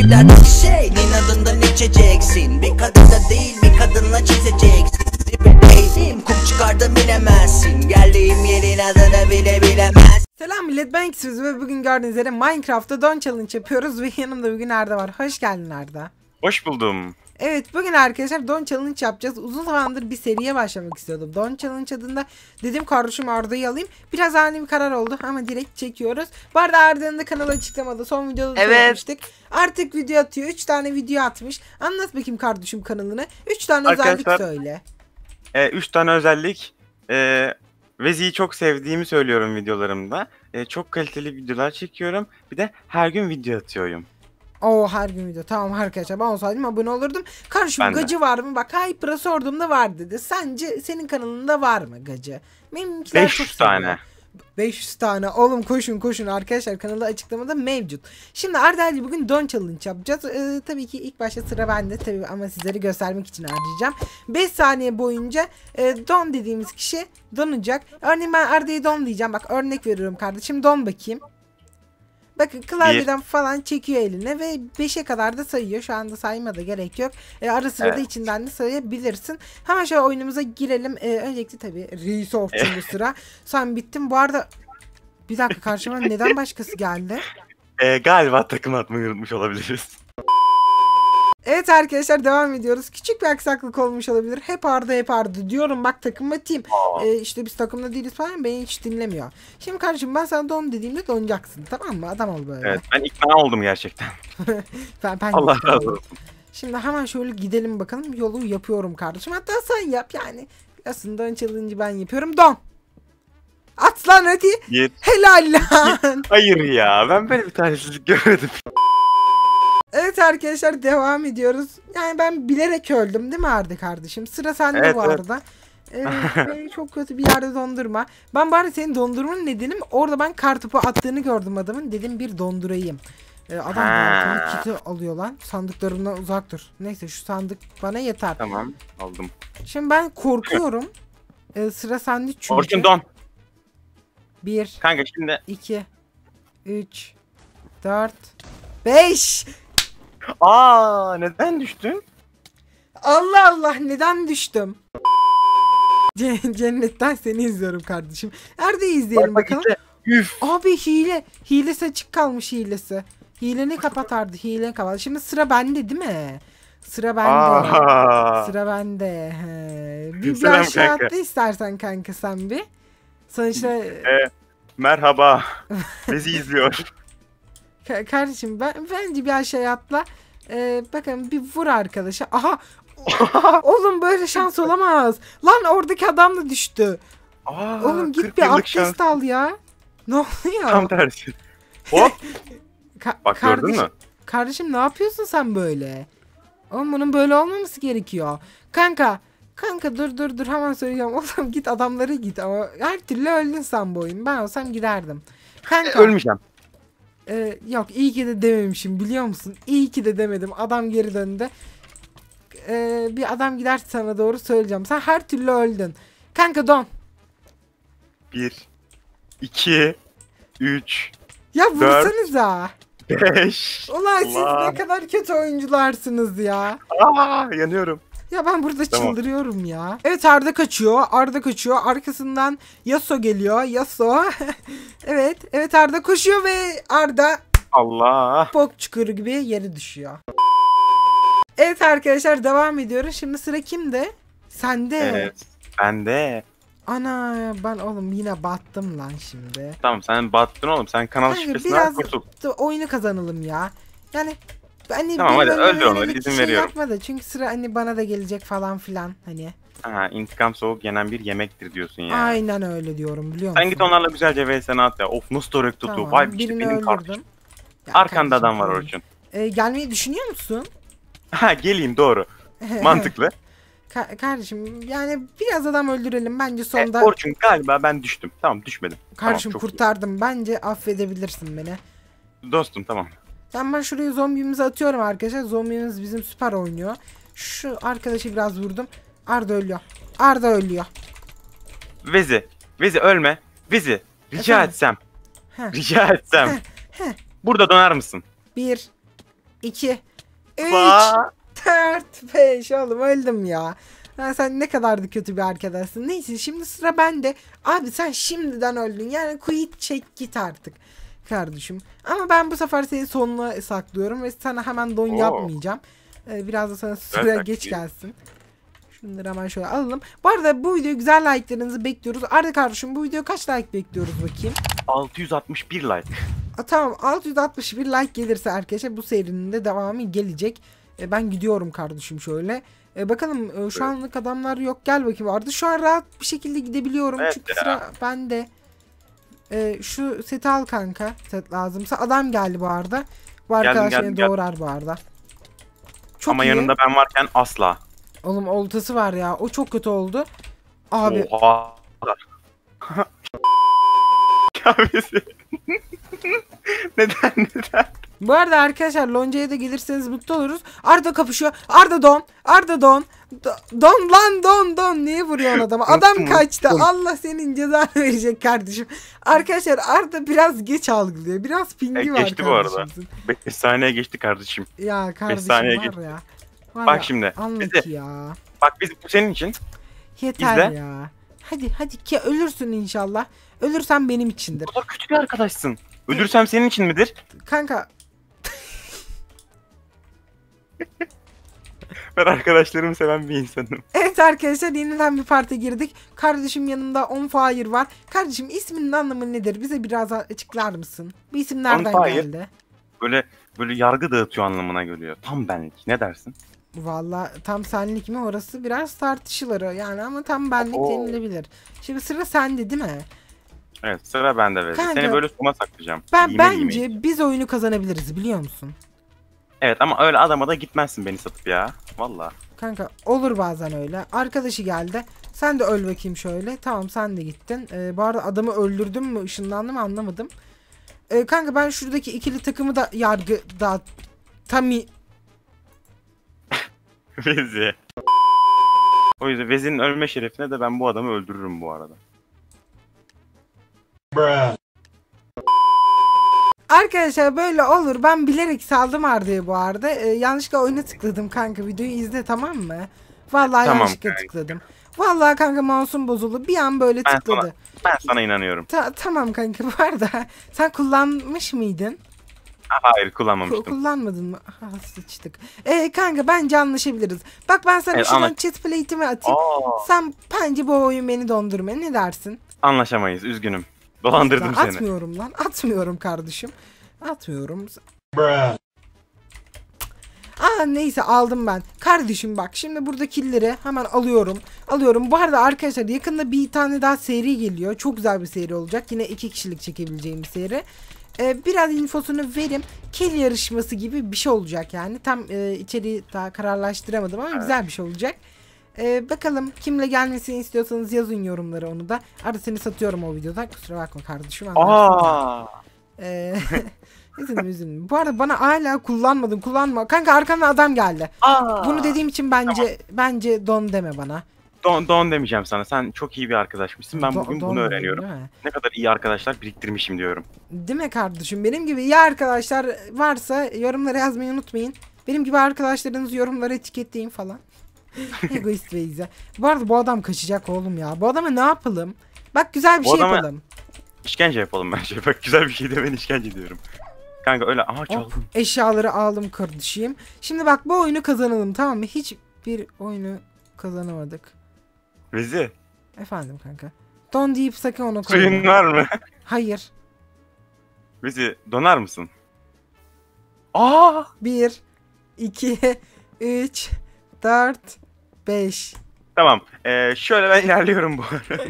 Takipler şey adından içeceksin Bir kadınla değil bir kadınla çizeceksin Beynim kum çıkardım bilemezsin Geldiğim yerin adını bile bilemez Selam millet ben İkisiz ve bugün gördüğünüz üzere Minecraft'ta Don Challenge yapıyoruz ve yanımda bugün Arda var. Hoş geldin Arda. Hoş buldum. Evet bugün arkadaşlar Don Challenge yapacağız. Uzun zamandır bir seriye başlamak istiyordum. Don Challenge adında dedim kardeşim Arda'yı alayım. Biraz ani bir karar oldu ama direkt çekiyoruz. Bu arada Arda'nın da kanal açıklamada son videoda görmüştük. evet. Artık video atıyor. 3 tane video atmış. Anlat bakayım kardeşim kanalını. 3 tane arkadaşlar, özellik söyle. 3 e, tane özellik. E, Vezi'yi çok sevdiğimi söylüyorum videolarımda. E, çok kaliteli videolar çekiyorum. Bir de her gün video atıyorum. O her gün video. Tamam arkadaşlar ben olsaydım abone olurdum. Karşıma Ben gacı var mı? Bak Hyper'a sorduğumda var dedi. Sence senin kanalında var mı gacı? Benimkiler çok 500 seviyor. tane. 500 tane oğlum koşun koşun arkadaşlar kanalda açıklamada mevcut. Şimdi Arda Ali bugün don challenge yapacağız. Ee, tabii ki ilk başta sıra bende tabii ama sizlere göstermek için harcayacağım. 5 saniye boyunca e, don dediğimiz kişi donacak. Örneğin ben Arda'yı don diyeceğim. Bak örnek veriyorum kardeşim don bakayım. Bakın klavyeden bir. falan çekiyor eline ve 5'e kadar da sayıyor. Şu anda sayma da gerek yok. E, ara sırada evet. içinden de sayabilirsin. Hemen şöyle oyunumuza girelim. E, öncelikle tabii reis bu sıra. Son bittim. Bu arada bir dakika karşıma neden başkası geldi? E, galiba takım atmayı unutmuş olabiliriz. Evet arkadaşlar devam ediyoruz. Küçük bir aksaklık olmuş olabilir. Hep Arda hep Arda diyorum bak takımma team. Ee, işte biz takımda değiliz falan beni hiç dinlemiyor. Şimdi kardeşim ben sana don dediğimde donacaksın tamam mı? Adam ol böyle. Evet ben ikna oldum gerçekten. ben, ben Allah razı olsun. Şimdi hemen şöyle gidelim bakalım yolu yapıyorum kardeşim. Hatta sen yap yani. Aslında ön challenge'ı ben yapıyorum. Don. At lan hadi. Helal lan. Hayır ya ben böyle bir tanesizlik görmedim. Evet arkadaşlar devam ediyoruz. Yani ben bilerek öldüm değil mi Arda kardeşim? Sıra sende evet, bu arada. Evet. çok kötü bir yerde dondurma. Ben bari senin dondurmanın dedim. orada ben kartopu attığını gördüm adamın. Dedim bir dondurayım. Ee, adam kartonu kiti alıyor lan. Sandıklarından uzak dur. Neyse şu sandık bana yeter. Tamam aldım. Şimdi ben korkuyorum. ee, sıra sende çünkü. Orçun don. Bir. Kanka şimdi. İki. Üç. Dört. Beş. Aa neden düştün? Allah Allah neden düştüm? Cennetten seni izliyorum kardeşim. Nerede izleyelim bak, bakalım? Üf. Abi hile. Hilesi açık kalmış hilesi. Hileni kapatardı. Hileni kapat. Şimdi sıra bende değil mi? Sıra bende. Aa. Sıra bende. Bir, bir aşağı kanka. atla istersen kanka sen bir. Sonuçta... E, merhaba. Bizi izliyor kardeşim ben bence bir aşağı atla. Ee, bakın bir vur arkadaşa. Aha. Oğlum böyle şans olamaz. Lan oradaki adam da düştü. Aa, Oğlum git bir abdest şans. al ya. Ne oluyor? Tam tersi. Hop. Ka Bak kardeş, gördün mü? Kardeşim ne yapıyorsun sen böyle? Oğlum bunun böyle olmaması gerekiyor. Kanka. Kanka dur dur dur hemen söyleyeceğim. Oğlum git adamları git ama her türlü öldün sen bu oyun. Ben olsam giderdim. Kanka. E, ölmeyeceğim. Ee, yok iyi ki de dememişim biliyor musun? İyi ki de demedim. Adam geri döndü. Ee, bir adam gider sana doğru söyleyeceğim. Sen her türlü öldün. Kanka don. Bir, iki, üç, Ya vursanıza. beş. Ulan siz Ulan. ne kadar kötü oyuncularsınız ya. Aa, ah, yanıyorum. Ya ben burada tamam. çıldırıyorum ya. Evet Arda kaçıyor. Arda kaçıyor. Arkasından Yaso geliyor. Yaso. evet. Evet Arda koşuyor ve Arda Allah. Bok çukur gibi yere düşüyor. Evet arkadaşlar devam ediyoruz. Şimdi sıra kimde? Sende. Evet. Bende. Ana ben oğlum yine battım lan şimdi. Tamam sen battın oğlum. Sen kanal şifresinden kurtul. Biraz oyunu kazanalım ya. Yani Anne Tamam, hadi hani öldür onları, izin şey veriyorum. Şey yapma da çünkü sıra hani bana da gelecek falan filan hani. Ha, intikam soğuk yenen bir yemektir diyorsun yani. Aynen öyle diyorum biliyor musun? Sen git onlarla güzelce VS'ne at ya. Of nasıl torek tuttu. Tamam, Vay şey işte benim öldürdüm. kardeşim. Ya Arkanda adam var Orçun. Ee, gelmeyi düşünüyor musun? Ha geleyim doğru. Mantıklı. Ka- kardeşim yani biraz adam öldürelim bence sonda. E, Orçun galiba ben düştüm. Tamam düşmedim. Kardeşim tamam, çok kurtardım. Bence affedebilirsin beni. Dostum tamam. Tamam ben şuraya zombimizi atıyorum arkadaşlar. Zombimiz bizim süper oynuyor. Şu arkadaşı biraz vurdum. Arda ölüyor. Arda ölüyor. Vizi. Vizi ölme. Vizi. Rica Efendim? etsem. Heh. Rica etsem. Heh. Heh. Burada donar mısın? Bir. iki, Üç. Ba dört, beş. Oğlum öldüm ya. Yani sen ne kadar da kötü bir arkadaşsın. Neyse şimdi sıra bende. Abi sen şimdiden öldün. Yani quit çek git artık kardeşim. Ama ben bu sefer seni sonuna saklıyorum ve sana hemen don Oo. yapmayacağım. Ee, biraz da sana süre geç gelsin. Şunları hemen şöyle alalım. Bu arada bu video güzel like'larınızı bekliyoruz. Arda kardeşim bu video kaç like bekliyoruz bakayım? 661 like. A, tamam 661 like gelirse arkadaşlar bu serinin de devamı gelecek. E, ben gidiyorum kardeşim şöyle. Ee, e, bakalım şu anlık adamlar yok gel bakayım Arda. Şu an rahat bir şekilde gidebiliyorum. Evet, Çünkü sıra bende. Ee, şu seti al kanka. Set lazımsa. Adam geldi bu arada. Bu arkadaş geldim, doğrar geldim. bu arada. Çok Ama iyi. yanında ben varken asla. Oğlum oltası var ya. O çok kötü oldu. Abi. Oha. neden neden? Bu arada arkadaşlar Lonca'ya da gelirseniz mutlu oluruz. Arda kapışıyor. Arda don. Arda don. Don lan don don niye vuruyorsun adama? Adam kaçtı. Allah senin cezanı verecek kardeşim. Arkadaşlar Arda biraz geç algılıyor. Biraz pingi e, var Geçti bu arada. 5 saniye geçti kardeşim. Ya kardeşim saniye var geçti. ya. Var bak ya, şimdi. Anlat bizi, ya. Bak biz bu senin için. Yeter İzle. ya. Hadi hadi ki ölürsün inşallah. Ölürsen benim içindir. O kadar kötü bir arkadaşsın. Ölürsem senin için midir? Kanka. Ben arkadaşlarımı seven bir insanım. Evet arkadaşlar yeniden bir parti girdik. Kardeşim yanımda On Fire var. Kardeşim isminin anlamı nedir? Bize biraz açıklar mısın? Bu isim nereden geldi? Böyle böyle yargı dağıtıyor anlamına geliyor. Tam benlik. Ne dersin? Valla tam senlik mi orası biraz tartışılır yani ama tam benlik Oo. denilebilir. Şimdi sıra sende değil mi? Evet sıra bende verir. Kanka, Seni böyle suma saklayacağım. Ben Giyme, bence giymeyi. biz oyunu kazanabiliriz biliyor musun? Evet ama öyle adama da gitmezsin beni satıp ya. Valla. Kanka olur bazen öyle. Arkadaşı geldi. Sen de öl bakayım şöyle. Tamam sen de gittin. Ee, bu arada adamı öldürdüm mü ışınlandı mı anlamadım. Ee, kanka ben şuradaki ikili takımı da yargı da Tami. Vezi. O yüzden Vezi'nin ölme şerefine de ben bu adamı öldürürüm bu arada. Bruh. Arkadaşlar böyle olur. Ben bilerek saldım Arda'yı bu arada. Ee, yanlışlıkla oyuna tıkladım kanka. Videoyu izle tamam mı? Vallahi Tamam yanlışlıkla kanka. tıkladım. Vallahi kanka mouse'um bozuldu. Bir an böyle Ben tıkladı. sana, ben sana inanıyorum. Ta- tamam kanka bu arada. Sen kullanmış mıydın? Hayır Ku- kullanmamıştım. kullanmadın mı? Ha, sıçtık. Ee, kanka bence anlaşabiliriz. Bak ben sana Evet, şuradan anlaş- chat plate'imi atayım. Aa, Sen bence bu oyun beni dondurma. Ne dersin? anlaşamayız üzgünüm. Dolandırdım seni. Atmıyorum lan. Atmıyorum kardeşim. Atmıyorum. Bruh. Ah, Aa neyse aldım ben. Kardeşim bak şimdi burada killeri hemen alıyorum. Alıyorum. Bu arada arkadaşlar yakında bir tane daha seri geliyor. Çok güzel bir seri olacak. Yine iki kişilik çekebileceğim bir seri. Ee, biraz infosunu verim. Kel yarışması gibi bir şey olacak yani. Tam e, içeriği daha kararlaştıramadım ama evet. güzel bir şey olacak. Ee, bakalım kimle gelmesini istiyorsanız yazın yorumlara onu da. Arada seni satıyorum o videoda. Kusura bakma kardeşim. Aa. Ee, üzülme üzülme. Bu arada bana hala kullanmadın kullanma. Kanka arkanda adam geldi. Aa. Bunu dediğim için bence tamam. bence don deme bana. Don don demeyeceğim sana. Sen çok iyi bir arkadaşmışsın. Ben Do, bugün don bunu öğreniyorum. Ne kadar iyi arkadaşlar biriktirmişim diyorum. Değil mi kardeşim? Benim gibi iyi arkadaşlar varsa yorumlara yazmayı unutmayın. Benim gibi arkadaşlarınızı yorumlara etiketleyin falan. Egoist ve izle. Bu arada bu adam kaçacak oğlum ya. Bu adama ne yapalım? Bak güzel bir bu şey adama... yapalım. İşkence yapalım bence. Bak güzel bir şey de ben işkence diyorum. Kanka öyle oh, Ama çaldım. eşyaları aldım kardeşim. Şimdi bak bu oyunu kazanalım tamam mı? Hiçbir oyunu kazanamadık. Rezi. Efendim kanka. Don deyip sakın onu koyma. Suyun var mı? Hayır. Rezi donar mısın? Aa! Bir, iki, üç, dört, beş. Tamam. Ee, şöyle ben ilerliyorum bu arada.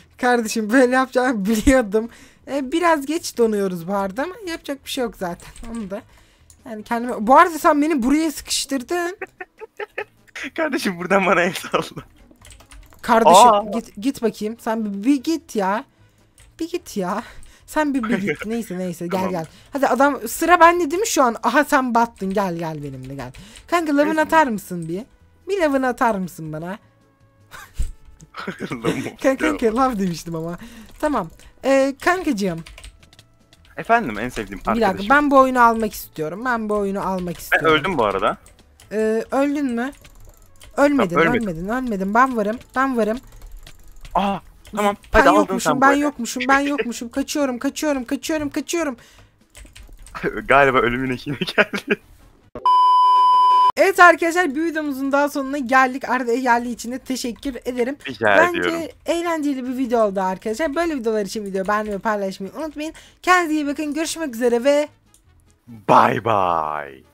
Kardeşim böyle yapacağını biliyordum. Ee, biraz geç donuyoruz bu arada ama yapacak bir şey yok zaten. Onu da. Yani kendime... Bu arada sen beni buraya sıkıştırdın. Kardeşim buradan bana el salla. Kardeşim git, git bakayım. Sen bir, bir git ya. Bir git ya. Sen bir, bir git. Neyse neyse gel tamam. gel. Hadi adam sıra bende değil mi şu an? Aha sen battın gel gel benimle gel. Kanka lavın atar mısın bir? Bir lavını atar mısın bana? kanka kanka lav demiştim ama. Tamam. Ee, kankacığım. Efendim en sevdiğim arkadaşım. Bir dakika ben bu oyunu almak istiyorum. Ben bu oyunu almak istiyorum. Ben öldüm bu arada. Ee, öldün mü? Ölmedin, tamam, ölmedim. ölmedin, ölmedin. Ben varım, ben varım. Aa, tamam. Ben Hadi yokmuşum, ben yokmuşum, ben yokmuşum. kaçıyorum, kaçıyorum, kaçıyorum, kaçıyorum. Galiba ölümün ekine geldi. Evet arkadaşlar bir videomuzun daha sonuna geldik. Arda'ya geldiği için de teşekkür ederim. Rica Bence ediyorum. eğlenceli bir video oldu arkadaşlar. Böyle videolar için video beğenmeyi paylaşmayı unutmayın. Kendinize iyi bakın. Görüşmek üzere ve... Bye bye.